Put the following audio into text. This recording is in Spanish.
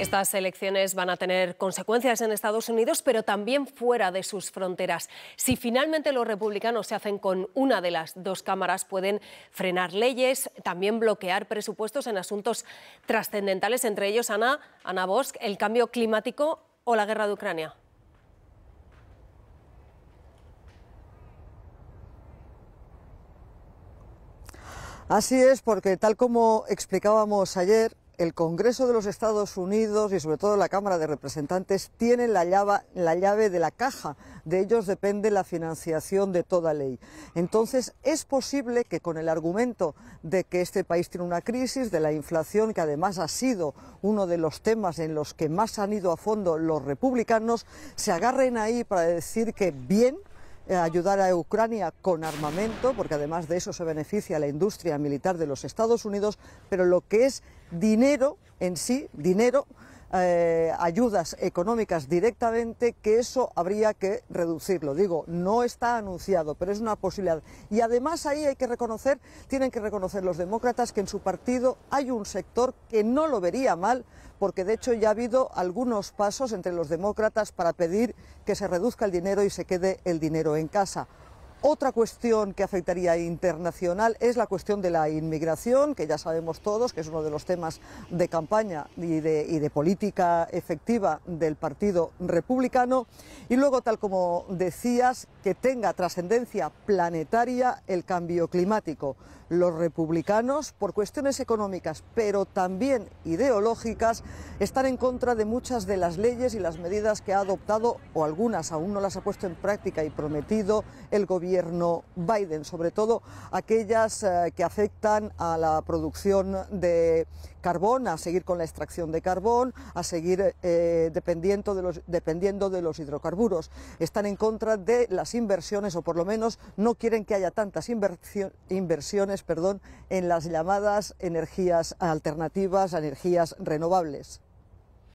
Estas elecciones van a tener consecuencias en Estados Unidos, pero también fuera de sus fronteras. Si finalmente los republicanos se hacen con una de las dos cámaras, pueden frenar leyes, también bloquear presupuestos en asuntos trascendentales, entre ellos, Ana, Ana Bosch, el cambio climático o la guerra de Ucrania. Así es, porque tal como explicábamos ayer, el Congreso de los Estados Unidos y sobre todo la Cámara de Representantes tienen la llave, la llave de la caja. De ellos depende la financiación de toda ley. Entonces, es posible que con el argumento de que este país tiene una crisis, de la inflación, que además ha sido uno de los temas en los que más han ido a fondo los republicanos, se agarren ahí para decir que bien, eh, ayudar a Ucrania con armamento, porque además de eso se beneficia la industria militar de los Estados Unidos, pero lo que es dinero en sí, dinero, eh, ayudas económicas directamente, que eso habría que reducirlo. Digo, no está anunciado, pero es una posibilidad. Y además ahí hay que reconocer, tienen que reconocer los demócratas que en su partido hay un sector que no lo vería mal, porque de hecho ya ha habido algunos pasos entre los demócratas para pedir que se reduzca el dinero y se quede el dinero en casa. Otra cuestión que afectaría internacional es la cuestión de la inmigración, que ya sabemos todos que es uno de los temas de campaña y de, y de política efectiva del Partido Republicano. Y luego, tal como decías, que tenga trascendencia planetaria el cambio climático los republicanos, por cuestiones económicas, pero también ideológicas, están en contra de muchas de las leyes y las medidas que ha adoptado, o algunas aún no las ha puesto en práctica y prometido, el gobierno Biden, sobre todo aquellas eh, que afectan a la producción de carbón, a seguir con la extracción de carbón, a seguir eh, dependiendo, de los, hidrocarburos. Están en contra de las inversiones, o por lo menos no quieren que haya tantas inversiones en las llamadas energías alternativas, energías renovables.